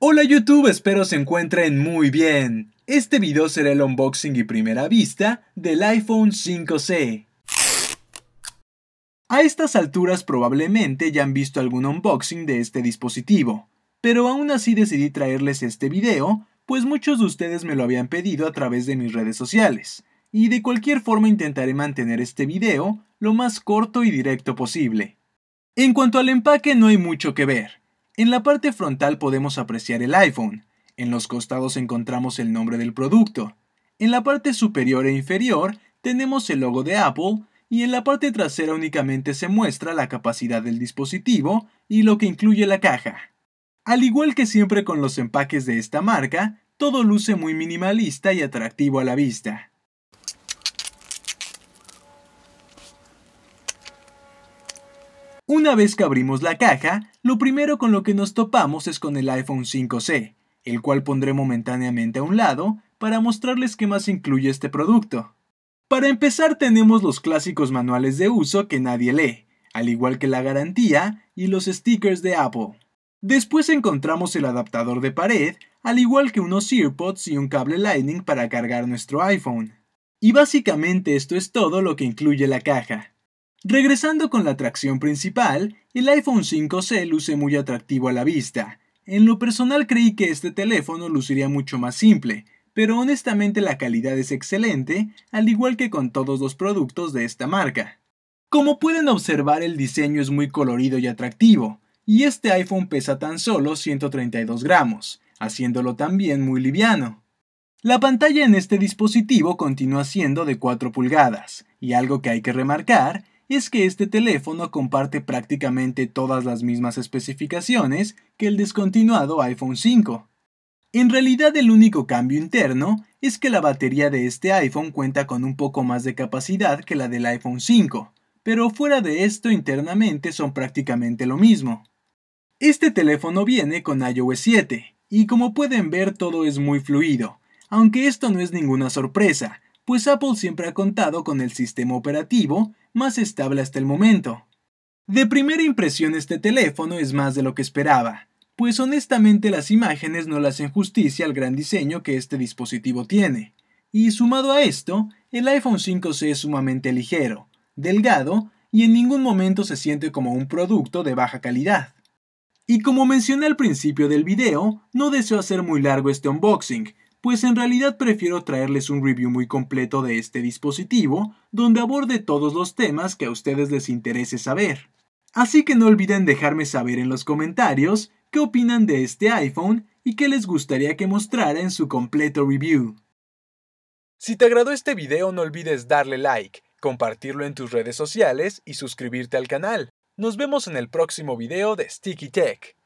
Hola YouTube, espero se encuentren muy bien. Este video será el unboxing y primera vista del iPhone 5C. A estas alturas probablemente ya han visto algún unboxing de este dispositivo, pero aún así decidí traerles este video, pues muchos de ustedes me lo habían pedido a través de mis redes sociales, y de cualquier forma intentaré mantener este video lo más corto y directo posible. En cuanto al empaque no hay mucho que ver, en la parte frontal podemos apreciar el iPhone, en los costados encontramos el nombre del producto, en la parte superior e inferior tenemos el logo de Apple y en la parte trasera únicamente se muestra la capacidad del dispositivo y lo que incluye la caja. Al igual que siempre con los empaques de esta marca, todo luce muy minimalista y atractivo a la vista. Una vez que abrimos la caja, lo primero con lo que nos topamos es con el iPhone 5C, el cual pondré momentáneamente a un lado para mostrarles qué más incluye este producto. Para empezar tenemos los clásicos manuales de uso que nadie lee, al igual que la garantía y los stickers de Apple. Después encontramos el adaptador de pared, al igual que unos earpods y un cable Lightning para cargar nuestro iPhone. Y básicamente esto es todo lo que incluye la caja. Regresando con la atracción principal, el iPhone 5C luce muy atractivo a la vista. En lo personal creí que este teléfono luciría mucho más simple, pero honestamente la calidad es excelente, al igual que con todos los productos de esta marca. Como pueden observar el diseño es muy colorido y atractivo, y este iPhone pesa tan solo 132 gramos, haciéndolo también muy liviano. La pantalla en este dispositivo continúa siendo de 4 pulgadas, y algo que hay que remarcar es que este teléfono comparte prácticamente todas las mismas especificaciones que el descontinuado iPhone 5. En realidad el único cambio interno es que la batería de este iPhone cuenta con un poco más de capacidad que la del iPhone 5, pero fuera de esto internamente son prácticamente lo mismo. Este teléfono viene con iOS 7, y como pueden ver todo es muy fluido, aunque esto no es ninguna sorpresa, pues Apple siempre ha contado con el sistema operativo más estable hasta el momento. De primera impresión este teléfono es más de lo que esperaba, pues honestamente las imágenes no le hacen justicia al gran diseño que este dispositivo tiene. Y sumado a esto, el iPhone 5C es sumamente ligero, delgado y en ningún momento se siente como un producto de baja calidad. Y como mencioné al principio del video, no deseo hacer muy largo este unboxing, pues en realidad prefiero traerles un review muy completo de este dispositivo, donde aborde todos los temas que a ustedes les interese saber. Así que no olviden dejarme saber en los comentarios qué opinan de este iPhone y qué les gustaría que mostrara en su completo review. Si te agradó este video no olvides darle like, compartirlo en tus redes sociales y suscribirte al canal. Nos vemos en el próximo video de Sticky Tech.